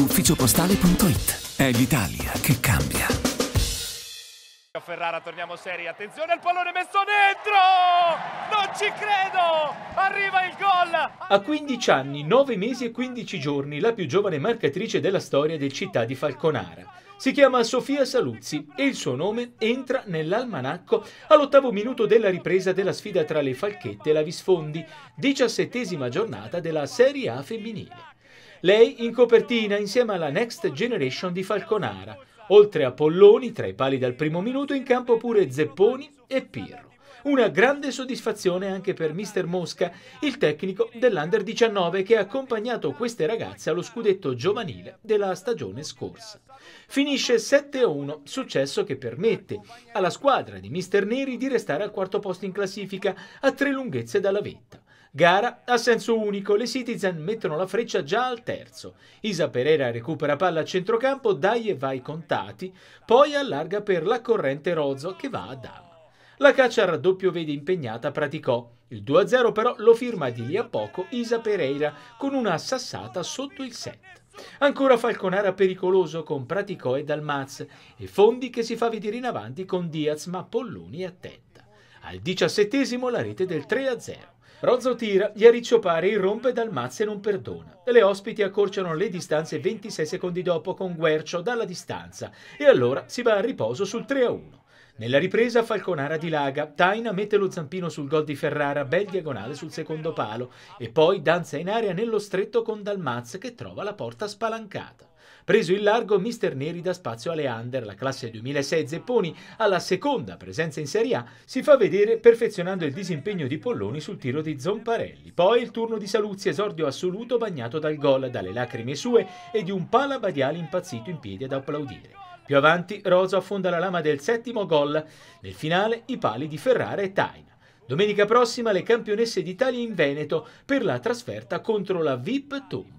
ufficiopostale.it. È l'Italia che cambia. Ferrara, torniamo seri, attenzione al pallone messo dentro! Non ci credo! Arriva il gol! A 15 anni, 9 mesi e 15 giorni, la più giovane marcatrice della storia del città di Falconara. Si chiama Sofia Saluzzi e il suo nome entra nell'almanacco all'ottavo minuto della ripresa della sfida tra le Falchette e la Visfondi, 17 giornata della Serie A femminile. Lei in copertina insieme alla Next Generation di Falconara. Oltre a Polloni, tra i pali dal primo minuto, in campo pure Zepponi e Pirro. Una grande soddisfazione anche per Mr. Mosca, il tecnico dell'Under 19 che ha accompagnato queste ragazze allo scudetto giovanile della stagione scorsa. Finisce 7-1, successo che permette alla squadra di Mr. Neri di restare al quarto posto in classifica a tre lunghezze dalla vetta. Gara a senso unico, le Citizen mettono la freccia già al terzo. Isa Pereira recupera palla a centrocampo, dai e vai contati, poi allarga per la corrente Rozzo che va a Dama. La caccia a raddoppio vede impegnata praticò. Il 2-0 però lo firma di lì a poco Isa Pereira con una sassata sotto il set. Ancora Falconara pericoloso con Praticò e Dalmaz e Fondi che si fa vedere in avanti con Diaz ma Polluni attenta. Al diciassettesimo la rete del 3-0. Rozzo tira, Iariccio pare, irrompe dal mazzo e non perdona. Le ospiti accorciano le distanze 26 secondi dopo con Guercio dalla distanza e allora si va a riposo sul 3-1. Nella ripresa Falconara dilaga, Taina mette lo zampino sul gol di Ferrara, bel diagonale sul secondo palo e poi danza in aria nello stretto con Dalmaz che trova la porta spalancata. Preso il largo, Mister Neri dà spazio a Leander, la classe 2006 Zepponi, alla seconda presenza in Serie A, si fa vedere perfezionando il disimpegno di Polloni sul tiro di Zomparelli. Poi il turno di Saluzzi, esordio assoluto bagnato dal gol, dalle lacrime sue e di un pala badiale impazzito in piedi ad applaudire. Più avanti Rosa affonda la lama del settimo gol. Nel finale i pali di Ferrara e Taina. Domenica prossima le campionesse d'Italia in Veneto per la trasferta contro la VIP Tom.